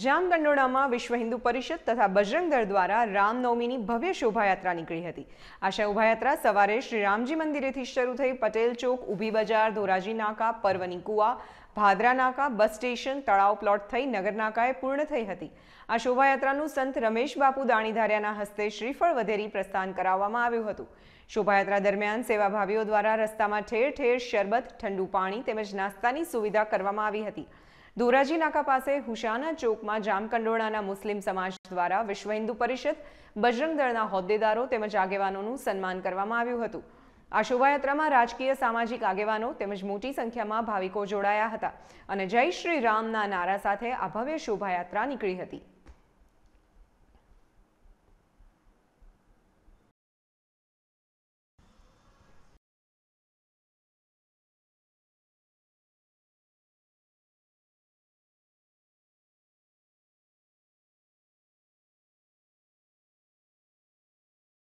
જામગંડોળામાં વિશ્વ હિન્દુ પરિષદ તથા બજરંગ દ્વારા રામનવમીની ભવ્ય શોભાયાત્રા નીકળી હતી આ શોભાયાત્રા સવારે શ્રી રામજી મંદિરેથી શરૂ થઈ પટેલ ચોક ઊભી બજાર ધોરાજી નાકા પર્વની કુવા ભાદરા નાકા બસ સ્ટેશન તળાવ પ્લોટ થઈ નગર નાકાએ પૂર્ણ થઈ હતી આ શોભાયાત્રાનું સંત રમેશ બાપુ દાણીધાર્યાના હસ્તે શ્રીફળ વધેરી પ્રસ્થાન કરાવવામાં આવ્યું હતું શોભાયાત્રા દરમિયાન સેવાભાવીઓ દ્વારા રસ્તામાં ઠેર ઠેર શરબત ઠંડુ પાણી તેમજ નાસ્તાની સુવિધા કરવામાં આવી હતી ધોરાજી નાકા પાસે હુશાના ચોકમાં જામકંડોળાના મુસ્લિમ સમાજ દ્વારા વિશ્વ હિન્દુ પરિષદ બજરંગ દળના હોદ્દેદારો તેમજ આગેવાનોનું સન્માન કરવામાં આવ્યું હતું આ શોભાયાત્રામાં રાજકીય સામાજિક આગેવાનો તેમજ મોટી સંખ્યામાં ભાવિકો જોડાયા હતા અને જય શ્રી રામના નારા સાથે આ ભવ્ય શોભાયાત્રા નીકળી હતી